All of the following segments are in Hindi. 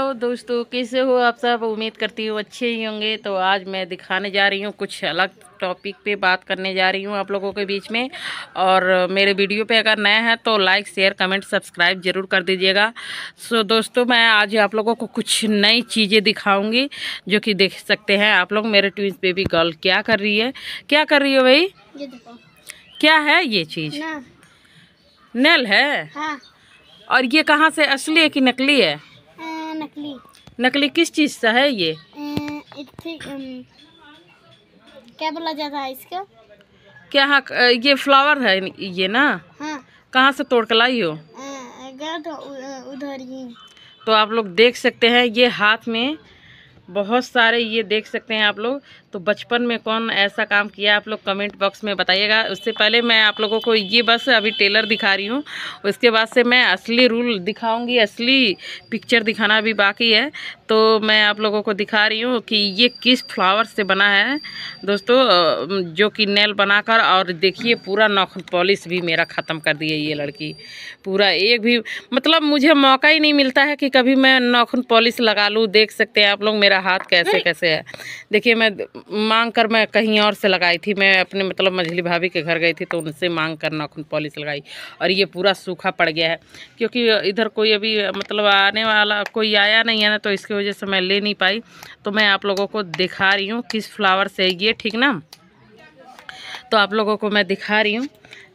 हेलो तो दोस्तों कैसे हो आप सब उम्मीद करती हूँ अच्छे ही होंगे तो आज मैं दिखाने जा रही हूँ कुछ अलग टॉपिक पे बात करने जा रही हूँ आप लोगों के बीच में और मेरे वीडियो पे अगर नया है तो लाइक शेयर कमेंट सब्सक्राइब ज़रूर कर दीजिएगा सो दोस्तों मैं आज आप लोगों को कुछ नई चीज़ें दिखाऊँगी जो कि देख सकते हैं आप लोग मेरे ट्विंस बेबी गर्ल क्या कर रही है क्या कर रही हो भाई क्या है ये चीज़ नल है हाँ। और ये कहाँ से असली है कि नकली है नकली नकली किस चीज़ सा है ये क्या बोला जाता है इसका क्या हाँ ये फ्लावर है ये ना हाँ कहाँ से तोड़ कर लाई हो तो उधर ही तो आप लोग देख सकते हैं ये हाथ में बहुत सारे ये देख सकते हैं आप लोग तो बचपन में कौन ऐसा काम किया आप लोग कमेंट बॉक्स में बताइएगा उससे पहले मैं आप लोगों को ये बस अभी टेलर दिखा रही हूँ उसके बाद से मैं असली रूल दिखाऊंगी असली पिक्चर दिखाना भी बाकी है तो मैं आप लोगों को दिखा रही हूँ कि ये किस फ्लावर से बना है दोस्तों जो कि नेल बनाकर और देखिए पूरा नख पॉलिश भी मेरा ख़त्म कर दिए ये लड़की पूरा एक भी मतलब मुझे मौका ही नहीं मिलता है कि कभी मैं नखून पॉलिश लगा लूँ देख सकते हैं आप लोग मेरा मेरा हाथ कैसे कैसे है देखिए मैं मांग कर मैं कहीं और से लगाई थी मैं अपने मतलब मझली भाभी के घर गई थी तो उनसे मांग कर नाखून पॉलिश लगाई और ये पूरा सूखा पड़ गया है क्योंकि इधर कोई अभी मतलब आने वाला कोई आया नहीं है ना तो इसकी वजह से मैं ले नहीं पाई तो मैं आप लोगों को दिखा रही हूँ किस फ्लावर से ये ठीक ना तो आप लोगों को मैं दिखा रही हूँ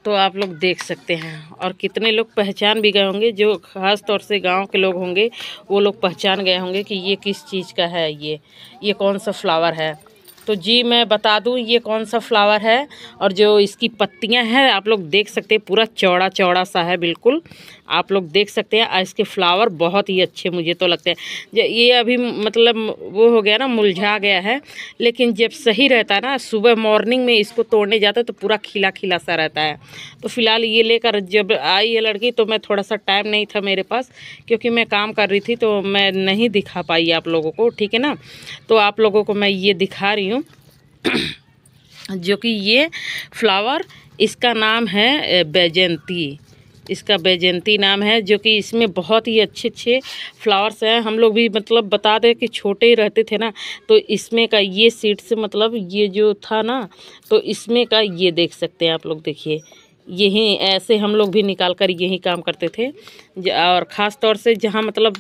तो आप लोग देख सकते हैं और कितने लोग पहचान भी गए होंगे जो ख़ास तौर से गांव के लोग होंगे वो लोग पहचान गए होंगे कि ये किस चीज़ का है ये ये कौन सा फ्लावर है तो जी मैं बता दूं ये कौन सा फ्लावर है और जो इसकी पत्तियां हैं आप लोग देख सकते हैं पूरा चौड़ा चौड़ा सा है बिल्कुल आप लोग देख सकते हैं इसके फ्लावर बहुत ही अच्छे मुझे तो लगते हैं ये अभी मतलब वो हो गया ना मुलझा गया है लेकिन जब सही रहता है ना सुबह मॉर्निंग में इसको तोड़ने जाता है तो पूरा खिला खिला सा रहता है तो फिलहाल ये लेकर जब आई है लड़की तो मैं थोड़ा सा टाइम नहीं था मेरे पास क्योंकि मैं काम कर रही थी तो मैं नहीं दिखा पाई आप लोगों को ठीक है ना तो आप लोगों को मैं ये दिखा रही हूँ जो कि ये फ्लावर इसका नाम है बैजंती इसका बैजंती नाम है जो कि इसमें बहुत ही अच्छे अच्छे फ्लावर्स हैं हम लोग भी मतलब बता दें कि छोटे ही रहते थे ना तो इसमें का ये सीड से मतलब ये जो था ना तो इसमें का ये देख सकते हैं आप लोग देखिए यहीं ऐसे हम लोग भी निकाल कर यही काम करते थे और ख़ास तौर से जहाँ मतलब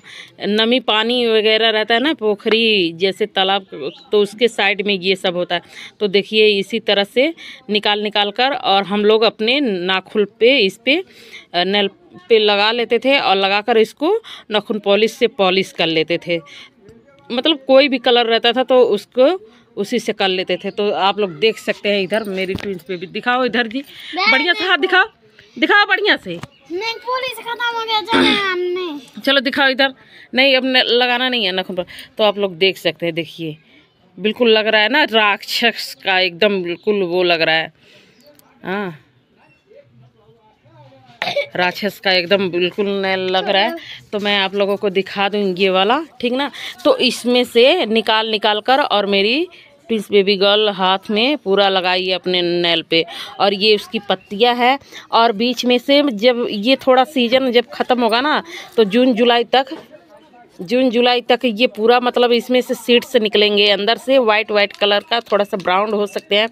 नमी पानी वगैरह रहता है ना पोखरी जैसे तालाब तो उसके साइड में ये सब होता है तो देखिए इसी तरह से निकाल निकाल कर और हम लोग अपने नाखुल पे इस पर नल पे लगा लेते थे और लगाकर इसको नाखून पॉलिश से पॉलिश कर लेते थे मतलब कोई भी कलर रहता था तो उसको उसी से कर लेते थे तो आप लोग देख सकते हैं इधर मेरी ट्विंस पे भी दिखाओ इधर जी बढ़िया से हाथ दिखाओ दिखाओ बढ़िया से चलो दिखाओ इधर नहीं अब लगाना नहीं है नखन पर तो आप लोग देख सकते हैं देखिए बिल्कुल लग रहा है ना राक्षस का एकदम बिल्कुल वो लग रहा है हाँ राक्षस का एकदम बिल्कुल नया लग रहा है हाँ। तो मैं आप लोगों को दिखा दूँ ये वाला ठीक ना तो इसमें से निकाल निकाल कर और मेरी प्रिंस बेबी गर्ल हाथ में पूरा लगाई है अपने नैल पे और ये उसकी पत्तियां है और बीच में से जब ये थोड़ा सीजन जब ख़त्म होगा ना तो जून जुलाई तक जून जुलाई तक ये पूरा मतलब इसमें से सीड्स निकलेंगे अंदर से वाइट वाइट कलर का थोड़ा सा ब्राउन हो सकते हैं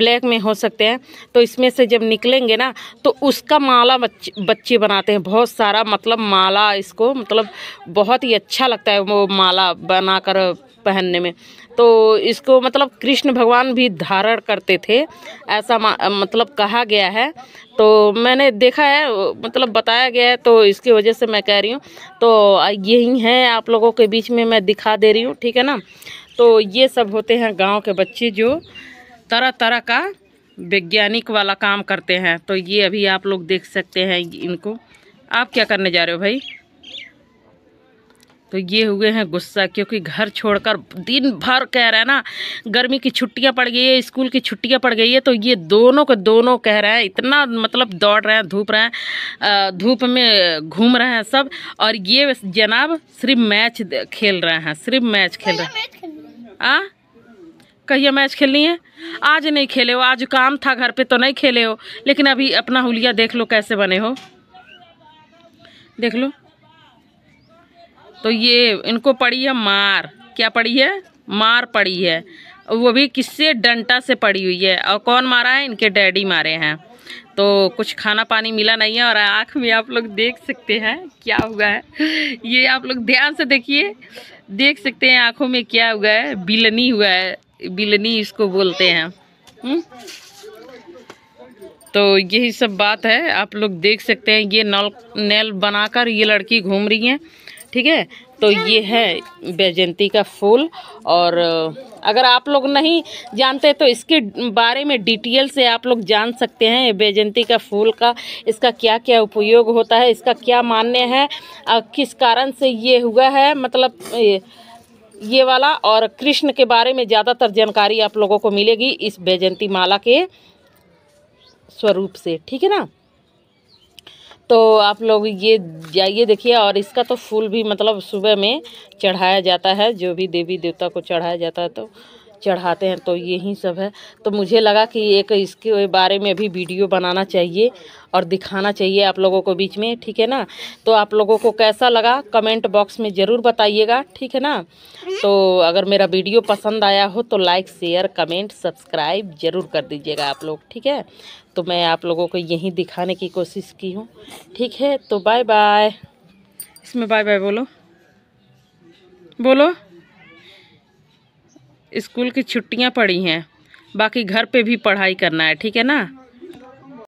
ब्लैक में हो सकते हैं तो इसमें से जब निकलेंगे ना तो उसका माला बच्चे बच्चे बनाते हैं बहुत सारा मतलब माला इसको मतलब बहुत ही अच्छा लगता है वो माला बनाकर पहनने में तो इसको मतलब कृष्ण भगवान भी धारण करते थे ऐसा मतलब कहा गया है तो मैंने देखा है मतलब बताया गया है तो इसकी वजह से मैं कह रही हूँ तो यही है आप लोगों के बीच में मैं दिखा दे रही हूँ ठीक है ना तो ये सब होते हैं गाँव के बच्चे जो तरह तरह का वैज्ञानिक वाला काम करते हैं तो ये अभी आप लोग देख सकते हैं इनको आप क्या करने जा रहे हो भाई तो ये हुए हैं गुस्सा क्योंकि घर छोड़कर दिन भर कह रहे हैं ना गर्मी की छुट्टियां पड़ गई है स्कूल की छुट्टियां पड़ गई है तो ये दोनों के दोनों कह रहे हैं इतना मतलब दौड़ रहे हैं धूप रहे हैं धूप में घूम रहे हैं सब और ये जनाब सिर्फ मैच खेल रहे हैं सिर्फ मैच खेल रहे हैं आ कहिए मैच खेलनी है आज नहीं खेले हो आज काम था घर पर तो नहीं खेले हो लेकिन अभी अपना हुलिया देख लो कैसे बने हो देख लो तो ये इनको पड़ी है मार क्या पड़ी है मार पड़ी है वो भी किससे डंटा से पड़ी हुई है और कौन मारा है इनके डैडी मारे हैं तो कुछ खाना पानी मिला नहीं है और आँख में आप लोग देख सकते हैं क्या हुआ है ये आप लोग ध्यान से देखिए देख सकते हैं आँखों में क्या हुआ है बिलनी हुआ है बिलनी इसको बोलते हैं हम्म। तो यही सब बात है आप लोग देख सकते हैं ये नल नल बनाकर ये लड़की घूम रही हैं ठीक है तो ये है बैजंती का फूल और अगर आप लोग नहीं जानते तो इसके बारे में डिटेल से आप लोग जान सकते हैं बैजंती का फूल का इसका क्या क्या उपयोग होता है इसका क्या मान्य है और किस कारण से ये हुआ है मतलब ये वाला और कृष्ण के बारे में ज़्यादातर जानकारी आप लोगों को मिलेगी इस बैजंती माला के स्वरूप से ठीक है ना तो आप लोग ये जाइए देखिए और इसका तो फूल भी मतलब सुबह में चढ़ाया जाता है जो भी देवी देवता को चढ़ाया जाता है तो चढ़ाते हैं तो यही सब है तो मुझे लगा कि एक इसके बारे में भी वीडियो बनाना चाहिए और दिखाना चाहिए आप लोगों को बीच में ठीक है ना तो आप लोगों को कैसा लगा कमेंट बॉक्स में ज़रूर बताइएगा ठीक है ना तो अगर मेरा वीडियो पसंद आया हो तो लाइक शेयर कमेंट सब्सक्राइब ज़रूर कर दीजिएगा आप लोग ठीक है तो मैं आप लोगों को यहीं दिखाने की कोशिश की हूँ ठीक है तो बाय बाय इसमें बाय बाय बोलो बोलो स्कूल की छुट्टियाँ पड़ी हैं बाकी घर पे भी पढ़ाई करना है ठीक है ना